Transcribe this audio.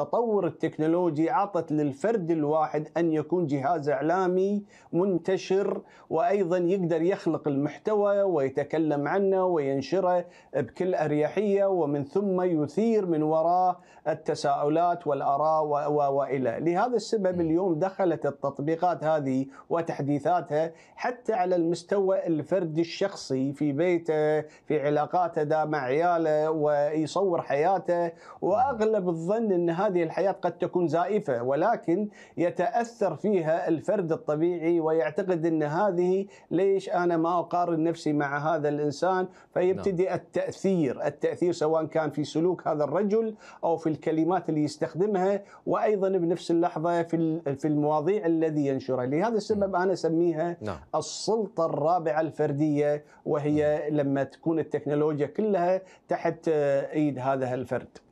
التطور التكنولوجي اعطت للفرد الواحد أن يكون جهاز إعلامي منتشر وأيضا يقدر يخلق المحتوى ويتكلم عنه وينشره بكل أريحية ومن ثم يثير من وراه التساؤلات والآراء وإلى لهذا السبب اليوم دخلت التطبيقات هذه وتحديثاتها حتى على المستوى الفردي الشخصي في بيته في علاقاته مع عياله ويصور حياته وأغلب الظن أن هذا هذه الحياة قد تكون زائفة ولكن يتأثر فيها الفرد الطبيعي ويعتقد أن هذه ليش أنا ما أقارن نفسي مع هذا الإنسان فيبتدي نعم. التأثير التأثير سواء كان في سلوك هذا الرجل أو في الكلمات اللي يستخدمها وأيضا بنفس اللحظة في في المواضيع الذي ينشرها لهذا السبب نعم. أنا أسميها نعم. السلطة الرابعة الفردية وهي لما تكون التكنولوجيا كلها تحت آه، إيد هذا الفرد